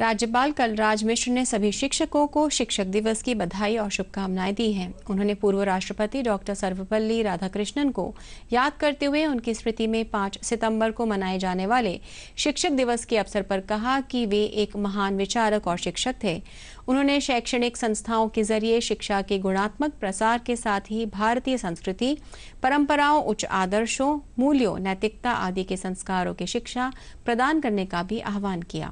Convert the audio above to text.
राज्यपाल कलराज मिश्र ने सभी शिक्षकों को शिक्षक दिवस की बधाई और शुभकामनाएं दी हैं उन्होंने पूर्व राष्ट्रपति डॉक्टर सर्वपल्ली राधाकृष्णन को याद करते हुए उनकी स्मृति में 5 सितंबर को मनाए जाने वाले शिक्षक दिवस के अवसर पर कहा कि वे एक महान विचारक और शिक्षक थे उन्होंने शैक्षणिक संस्थाओं के जरिए शिक्षा के गुणात्मक प्रसार के साथ ही भारतीय संस्कृति परंपराओं उच्च आदर्शों मूल्यों नैतिकता आदि के संस्कारों की शिक्षा प्रदान करने का भी आह्वान किया